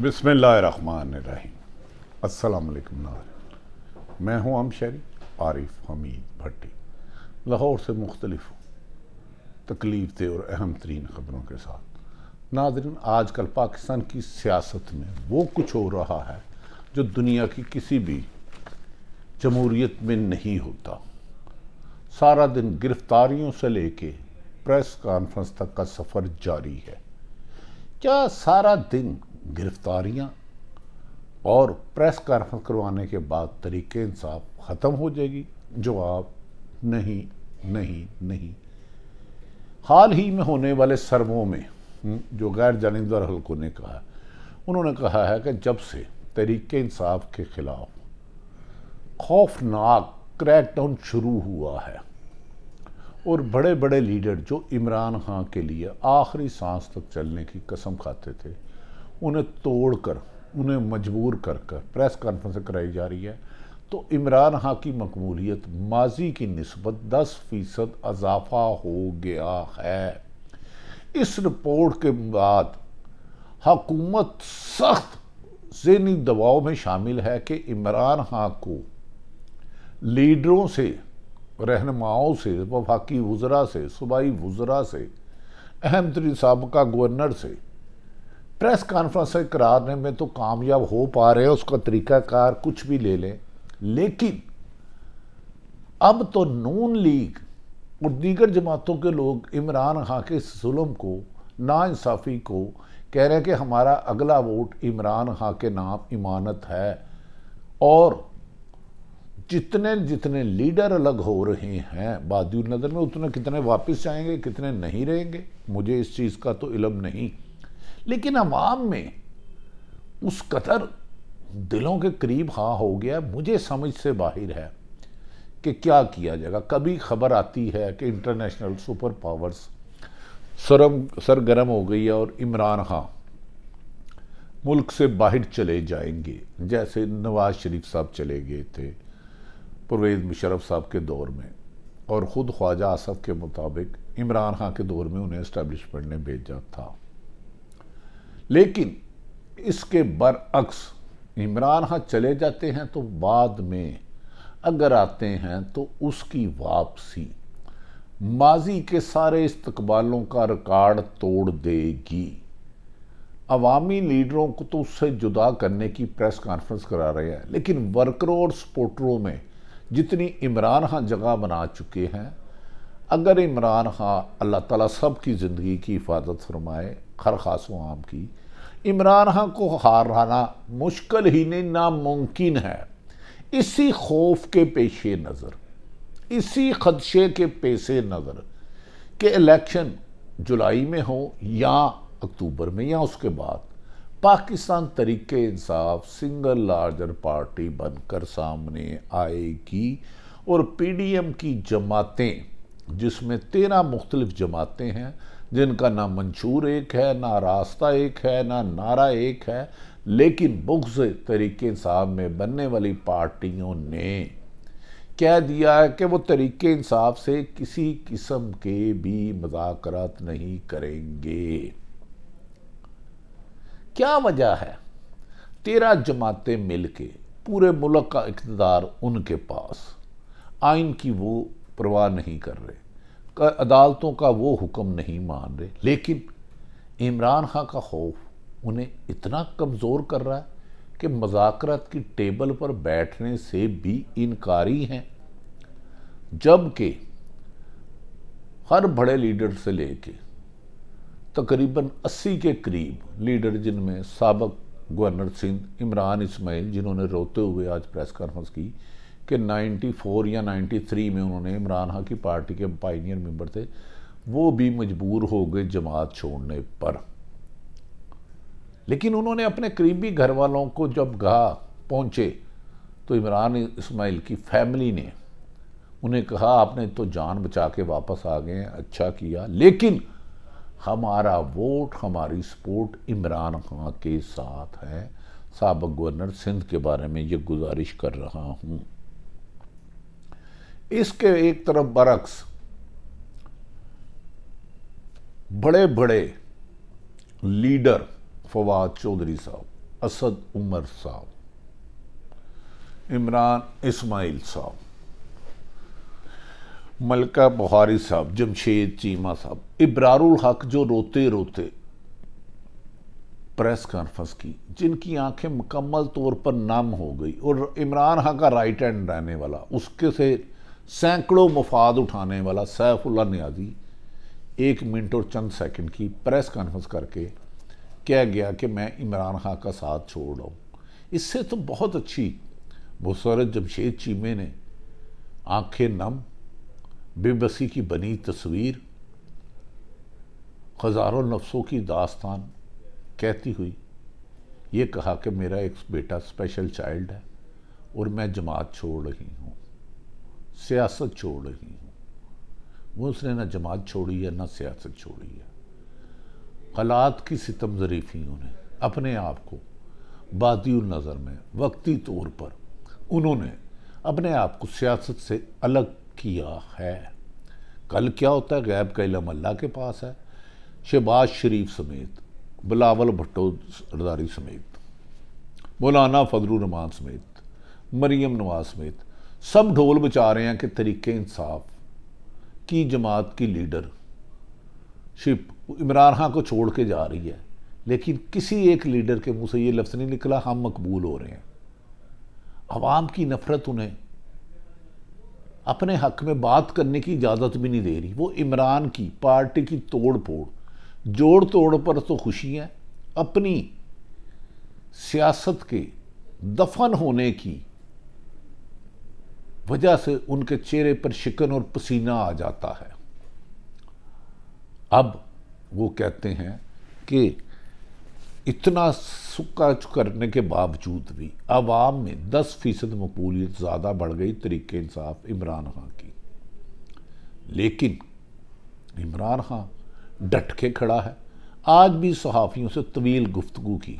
बिसमीम अल्लाम नार मैं हूं आम शहरी आरिफ हमीद भट्टी लाहौर से मुख्तलिफ हूँ तकलीफ दे और अहम तरीन ख़बरों के साथ आज कल पाकिस्तान की सियासत में वो कुछ हो रहा है जो दुनिया की किसी भी जमहूरीत में नहीं होता सारा दिन गिरफ्तारियों से लेके प्रेस कॉन्फ्रेंस तक का सफ़र जारी है क्या सारा दिन गिरफ्तारियां और प्रेस कॉन्फ्रेंस करवाने के बाद तरीके इंसाफ ख़त्म हो जाएगी जवाब नहीं नहीं नहीं हाल ही में होने वाले सर्वों में हम्म, जो गैर जानबदार हल्कों ने कहा उन्होंने कहा है कि जब से तरीके इंसाफ के खिलाफ खौफनाक क्रैकडाउन शुरू हुआ है और बड़े बड़े लीडर जो इमरान खां के लिए आखिरी सांस तक चलने की कसम खाते थे उन्हें तोड़ कर उन्हें मजबूर कर कर प्रेस कॉन्फ्रेंस कराई जा रही है तो इमरान हाँ की मकबूलीत माजी की नस्बत दस फ़ीसद अजाफा हो गया है इस रिपोर्ट के बाद हकूमत सख्त जहनी दबाव में शामिल है कि इमरान हाँ को लीडरों से रहनुमाओं से वफाकी वज़रा से सूबाई वज़रा से अहम तरीन सबका गवर्नर से प्रेस कॉन्फ्रेंस कराने में तो कामयाब हो पा रहे हैं उसका तरीकाकार कुछ भी ले लें लेकिन अब तो नून लीग और दीगर जमातों के लोग इमरान खां के जुल्म को नाानसाफ़ी को कह रहे हैं कि हमारा अगला वोट इमरान खां के नाम इमानत है और जितने जितने लीडर अलग हो रहे हैं बादुल नज़र में उतने कितने वापस जाएंगे कितने नहीं रहेंगे मुझे इस चीज़ का तो इलम नहीं लेकिन अवाम में उस कदर दिलों के करीब हाँ हो गया मुझे समझ से बाहर है कि क्या किया जाएगा कभी खबर आती है कि इंटरनेशनल सुपर पावर्स सरम सरगर्म हो गई है और इमरान खां मुल्क से बाहर चले जाएंगे जैसे नवाज शरीफ साहब चले गए थे परवेज़ मुशरफ साहब के दौर में और ख़ुद ख्वाजा आसफ के मुताबिक इमरान खां के दौर में उन्हें इस्टेबलिशमेंट ने भेजा था लेकिन इसके बरअक्स इमरान हाँ चले जाते हैं तो बाद में अगर आते हैं तो उसकी वापसी माजी के सारे इस्तबालों का रिकॉर्ड तोड़ देगी अवामी लीडरों को तो उससे जुदा करने की प्रेस कॉन्फ्रेंस करा रहे हैं लेकिन वर्करों और सपोर्टरों में जितनी इमरान खां जगह बना चुके हैं अगर इमरान खां अल्लाह ताला सब की ज़िंदगी की हिफाजत फरमाए खर खास आम की इमरान खान को हाराना मुश्किल ही नहीं नामुमकिन है इसी खौफ के पेश नज़र इसी खदशे के पेश नज़र के इलेक्शन जुलाई में हो या अक्टूबर में या उसके बाद पाकिस्तान तरीके इंसाफ सिंगल लार्जर पार्टी बनकर सामने आएगी और पी डी एम की जमातें जिसमें तेरह मुख्तलिफ जमातें हैं जिनका ना मंशूर एक है ना रास्ता एक है ना नारा एक है लेकिन बुग्ज तरीके इंसाफ में बनने वाली पार्टियों ने कह दिया है कि वो तरीके इंसाफ से किसी किस्म के भी मजाकरात नहीं करेंगे क्या वजह है तेरह जमातें मिल के पूरे मुल्क का इकतदार उनके पास आइन की वो परवाह नहीं कर रहे का अदालतों का वो हुक्म नहीं मान रहे लेकिन इमरान खां का खौफ उन्हें इतना कमज़ोर कर रहा है कि मजाकरत की टेबल पर बैठने से भी इनकारी हैं जबकि हर बड़े लीडर से लेके तकरीबन अस्सी के करीब लीडर जिनमें सबक गवर्नर सिंह इमरान इसमाइल जिन्होंने रोते हुए आज प्रेस कॉन्फ्रेंस की कि 94 या 93 में उन्होंने इमरान खान की पार्टी के पाइनियर मेंबर थे वो भी मजबूर हो गए जमात छोड़ने पर लेकिन उन्होंने अपने करीबी घर वालों को जब गा पहुंचे तो इमरान इसमाइल की फैमिली ने उन्हें कहा आपने तो जान बचा के वापस आ गए अच्छा किया लेकिन हमारा वोट हमारी सपोर्ट इमरान खां के साथ है सबक गवर्नर सिंध के बारे में ये गुजारिश कर रहा हूँ इसके एक तरफ बरक्स बड़े बड़े लीडर फवाद चौधरी साहब असद उमर साहब इमरान इस्माइल साहब मलका बुहारी साहब जमशेद चीमा साहब इब्रारुल हक जो रोते रोते प्रेस कॉन्फ्रेंस की जिनकी आंखें मुकम्मल तौर पर नम हो गई और इमरान हक का राइट हैंड रहने वाला उसके से सैकड़ों मफाद उठाने वाला सैफुल्ला न्याजी एक मिनट और चंद सेकंड की प्रेस कॉन्फ्रेंस करके कह गया कि मैं इमरान खां का साथ छोड़ रहा हूँ इससे तो बहुत अच्छी बसरत जमशेद चीमे ने आंखें नम बेबसी की बनी तस्वीर हज़ारों नफ्सों की दास्तान कहती हुई ये कहा कि मेरा एक बेटा स्पेशल चाइल्ड है और मैं जमात छोड़ रही हूँ सियासत छोड़ रही हूँ वो उसने ना जमात छोड़ी है ना सियासत छोड़ी है हालात की सितम जरीफी उन्हें अपने आप को बाती नज़र में वक्ती तौर पर उन्होंने अपने आप को सियासत से अलग किया है कल क्या होता है गैब का इलम अल्लाह के पास है शहबाज शरीफ समेत बिलावल भट्टो सरदारी समेत मौलाना फजलरहमान समेत मरीम नवाज समेत सब ढोल बचा रहे हैं कि तरीके इंसाफ की जमात की लीडर शिप इमरान खां को छोड़ के जा रही है लेकिन किसी एक लीडर के मुंह से ये लफ्ज़ नहीं निकला हम मकबूल हो रहे हैं आवाम की नफरत उन्हें अपने हक में बात करने की इजाज़त भी नहीं दे रही वो इमरान की पार्टी की तोड़ फोड़ जोड़ तोड़ पर तो खुशी है अपनी सियासत के दफन होने की वजह से उनके चेहरे पर शिकन और पसीना आ जाता है अब वो कहते हैं कि इतना सुखा करने के बावजूद भी आवाम में 10 फीसद मकबूलियत ज़्यादा बढ़ गई तरीके इंसाफ इमरान खां की लेकिन इमरान खां डट के खड़ा है आज भी सहाफ़ियों से तवील गुफ्तु की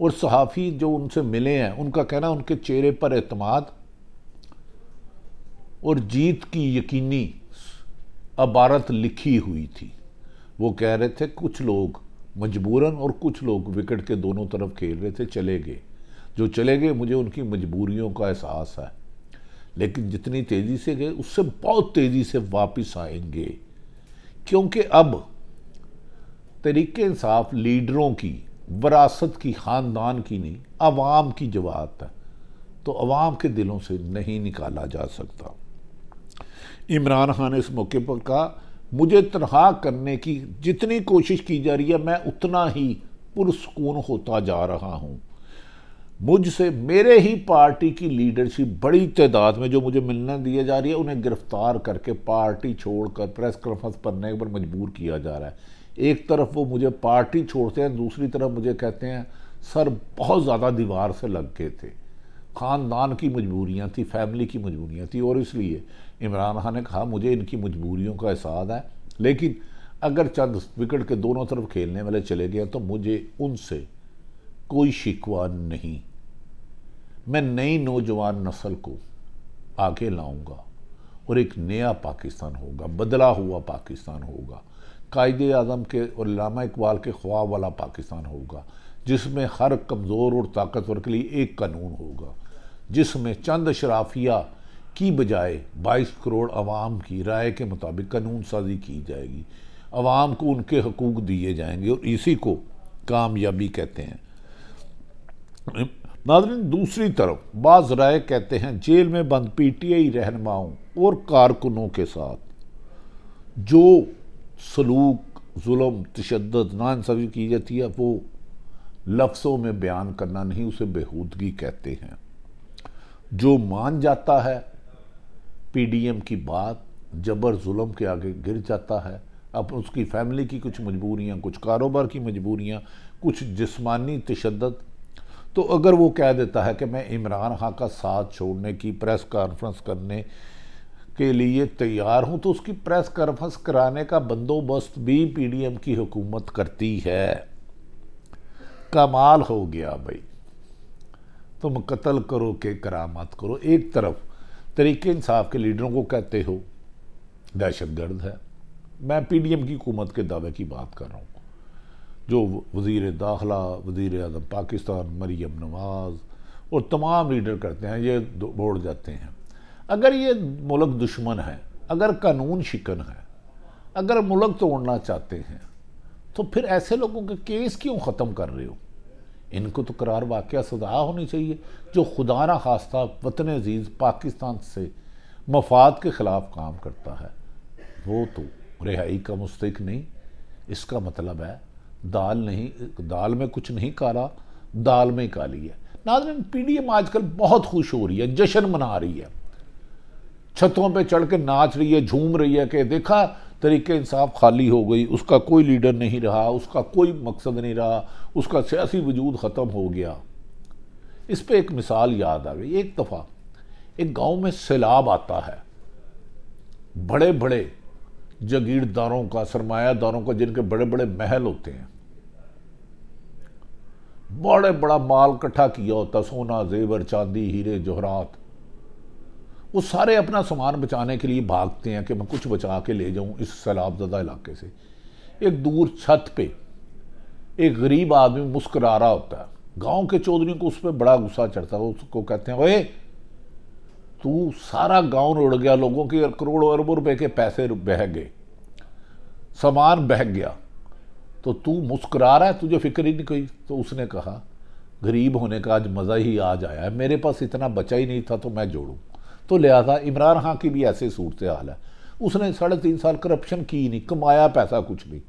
और सहाफ़ी जो उनसे मिले हैं उनका कहना उनके चेहरे पर अतमाद और जीत की यकीनी अबारत लिखी हुई थी वो कह रहे थे कुछ लोग मजबूरन और कुछ लोग विकेट के दोनों तरफ खेल रहे थे चले गए जो चले गए मुझे उनकी मजबूरियों का एहसास है लेकिन जितनी तेज़ी से गए उससे बहुत तेज़ी से वापस आएंगे क्योंकि अब तरीके इंसाफ लीडरों की वरासत की ख़ानदान की नहीं आवाम की जवाब है तो आवाम के दिलों से नहीं निकाला जा सकता इमरान खान इस मौके पर कहा मुझे तनखा करने की जितनी कोशिश की जा रही है मैं उतना ही पुरसकून होता जा रहा हूँ मुझसे मेरे ही पार्टी की लीडरशिप बड़ी तादाद में जो मुझे मिलने दिया जा रही है उन्हें गिरफ्तार करके पार्टी छोड़कर प्रेस कॉन्फ्रेंस करने पर मजबूर किया जा रहा है एक तरफ वो मुझे पार्टी छोड़ते हैं दूसरी तरफ मुझे कहते हैं सर बहुत ज़्यादा दीवार से लग गए थे ख़ानदान की मजबूरियाँ थी फैमिली की मजबूरियाँ थी और इसलिए इमरान खान ने कहा मुझे इनकी मजबूरियों का एहसास है लेकिन अगर चंद विकेट के दोनों तरफ खेलने वाले चले गए तो मुझे उनसे कोई शिकवा नहीं मैं नई नौजवान नस्ल को आगे लाऊंगा और एक नया पाकिस्तान होगा बदला हुआ पाकिस्तान होगा कायद आजम के और लामा इकबाल के ख्वाब वाला पाकिस्तान होगा जिसमें हर कमज़ोर और ताकतवर के लिए एक कानून होगा जिसमें चंद शराफिया की बजाय 22 करोड़ आवाम की राय के मुताबिक कानून साजी की जाएगी आवाम को उनके हकूक दिए जाएंगे और इसी को कामयाबी कहते हैं नाजरन दूसरी तरफ बाज राय कहते हैं जेल में बंद पी टी आई रहनुमाओं और कारकुनों के साथ जो सलूक जुलम तशद नानसाजी की जाती है वो लफ्सों में बयान करना नहीं उसे बेहूदगी कहते हैं जो मान जाता है पीडीएम की बात जबर जुलम के आगे गिर जाता है अब उसकी फैमिली की कुछ मजबूरियाँ कुछ कारोबार की मजबूरियाँ कुछ जिस्मानी तशद तो अगर वो कह देता है कि मैं इमरान खां का साथ छोड़ने की प्रेस कॉन्फ्रेंस करने के लिए तैयार हूँ तो उसकी प्रेस कॉन्फ्रेंस कराने का बंदोबस्त भी पीडीएम की हुकूमत करती है कमाल हो गया भाई तुम कत्ल करो के करामत करो एक तरफ तरीके इंसाफ के लीडरों को कहते हो दहशत गर्द है मैं पी डी एम की हुकूमत के दावे की बात कर रहा हूँ जो वज़ी दाखिला वज़ी अजम पाकिस्तान मरीम नवाज़ और तमाम लीडर करते हैं ये बोड़ जाते हैं अगर ये मुल्क दुश्मन है अगर कानून शिकन है अगर मुल्क तोड़ना चाहते हैं तो फिर ऐसे लोगों के केस क्यों ख़त्म कर रहे हो इनको तो करार वाक़ सदा होनी चाहिए जो खुदा ना खास्ता वतन अजीज़ पाकिस्तान से मफाद के ख़िलाफ़ काम करता है वो तो रिहाई का मुस्तक नहीं इसका मतलब है दाल नहीं दाल में कुछ नहीं काला दाल में काली है नाजन पी डी एम आजकल बहुत खुश हो रही है जश्न मना रही है छतों पे चढ़ के नाच रही है झूम रही है कि देखा तरीके इंसाफ खाली हो गई उसका कोई लीडर नहीं रहा उसका कोई मकसद नहीं रहा उसका सियासी वजूद ख़त्म हो गया इस पर एक मिसाल याद आ गई एक दफ़ा एक गांव में सैलाब आता है बड़े बड़े जागीरदारों का सरमायादारों का जिनके बड़े बड़े महल होते हैं बड़े बड़ा माल इकट्ठा किया होता सोना जेवर चांदी हीरे जोहरात वो सारे अपना सामान बचाने के लिए भागते हैं कि मैं कुछ बचा के ले जाऊं इस सैलाबजदा इलाके से एक दूर छत पे एक गरीब आदमी मुस्करा रहा होता है गांव के चौधरी को उस पर बड़ा गुस्सा चढ़ता है उसको कहते हैं ओए तू सारा गांव रुड़ गया लोगों के करोड़ों अरबों रुपए के पैसे बह गए सामान बह गया तो तू मुस्करा रहा है तुझे फिक्र ही नहीं कोई तो उसने कहा गरीब होने का आज मज़ा ही आज आया है मेरे पास इतना बचा ही नहीं था तो मैं जोड़ूँ तो लिहाजा इमरान खां की भी ऐसे सूरत हाल है उसने साढ़े तीन साल करप्शन की नहीं कमाया पैसा कुछ नहीं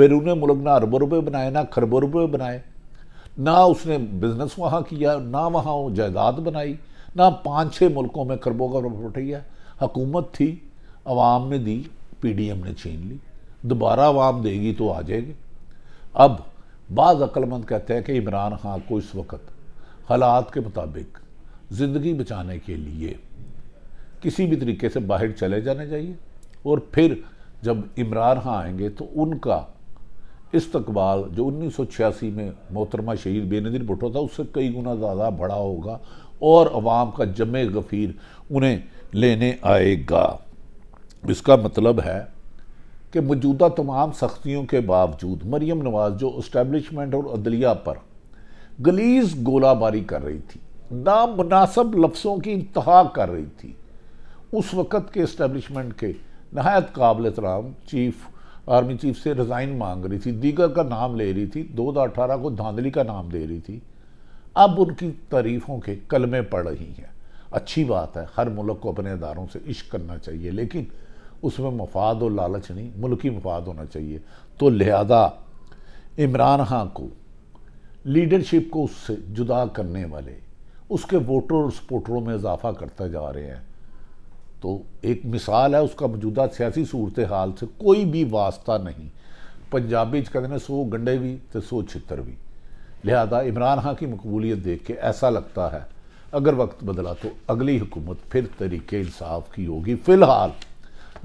बैरून मुल्क ना अरबों रुपये बनाए ना खरबों रुपये बनाए ना उसने बिजनेस वहाँ किया ना वहाँ जायदाद बनाई ना पाँच छः मुल्कों में खरबों का प्रॉफिट है हकूमत थी आवाम ने दी पी डी एम ने छीन ली दोबारा आवाम देगी तो आ जाएगी अब बाज़ अक्लमंद कहते हैं कि इमरान खान को इस वक्त हालात के मुताबिक ज़िंदगी बचाने के लिए किसी भी तरीके से बाहर चले जाने चाहिए और फिर जब इमरान खां आएंगे तो उनका इस्तकबाल जो 1986 में मोहतरमा शहीद बेनदीन भुटो था उससे कई गुना ज़्यादा बड़ा होगा और अवाम का जम गफ़ीर उन्हें लेने आएगा इसका मतलब है कि मौजूदा तमाम सख्तियों के बावजूद मरियम नवाज़ जो इस्टेबलिशमेंट और अदलिया पर गलीज गोलाबारी कर रही थी नामनासब लफ्सों की इंतहा कर रही थी उस वक़्त के इस्टेबलिशमेंट के नहायत काबिल तराम चीफ आर्मी चीफ से रिज़ाइन मांग रही थी दीगर का नाम ले रही थी दो हज़ार अठारह को धांधली का नाम दे रही थी अब उनकी तारीफ़ों के कलमे पड़ रही हैं अच्छी बात है हर मुल्क को अपने इदारों से इश्क करना चाहिए लेकिन उसमें मफाद और लालच नहीं मुल्की मफाद होना चाहिए तो लिहाजा इमरान खां को लीडरशिप को उससे जुदा करने वाले उसके वोटर और सपोर्टरों में इजाफा करता जा रहे हैं तो एक मिसाल है उसका मौजूदा सियासी सूरत हाल से कोई भी वास्ता नहीं पंजाबी कहते हैं सौ गंढे भी तो सौ छित्र भी लिहाजा इमरान खां की मकबूलीत देख के ऐसा लगता है अगर वक्त बदला तो अगली हुकूमत फिर तरीके इंसाफ की होगी फ़िलहाल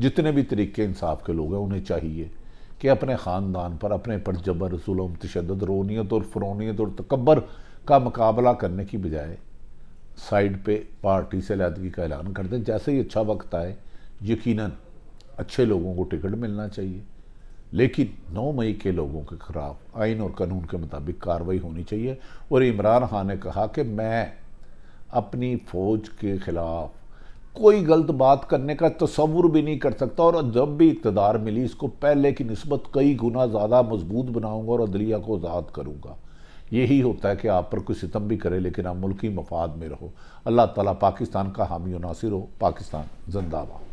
जितने भी तरीके इंसाफ के लोग हैं उन्हें चाहिए कि अपने ख़ानदान पर अपने पर जबर जुलम तशद रोनीत और फ्रोनीत और तकबर का मुकाबला करने की बजाय साइड पे पार्टी से अलहदगी का ऐलान कर दें जैसे ही अच्छा वक्त आए यकीनन अच्छे लोगों को टिकट मिलना चाहिए लेकिन 9 मई के लोगों के खिलाफ आइन और कानून के मुताबिक कार्रवाई होनी चाहिए और इमरान खान ने कहा कि मैं अपनी फौज के खिलाफ कोई गलत बात करने का तस्वुर भी नहीं कर सकता और जब भी इकतदार मिली इसको पहले की नस्बत कई गुना ज़्यादा मजबूत बनाऊंगा और अदलिया को आज़ाद करूंगा यही होता है कि आप पर कोई सितम भी करे लेकिन आप मुल्की मफाद में रहो अल्लाह ताला पाकिस्तान का हामी नासिर हो पाकिस्तान जिंदाबाद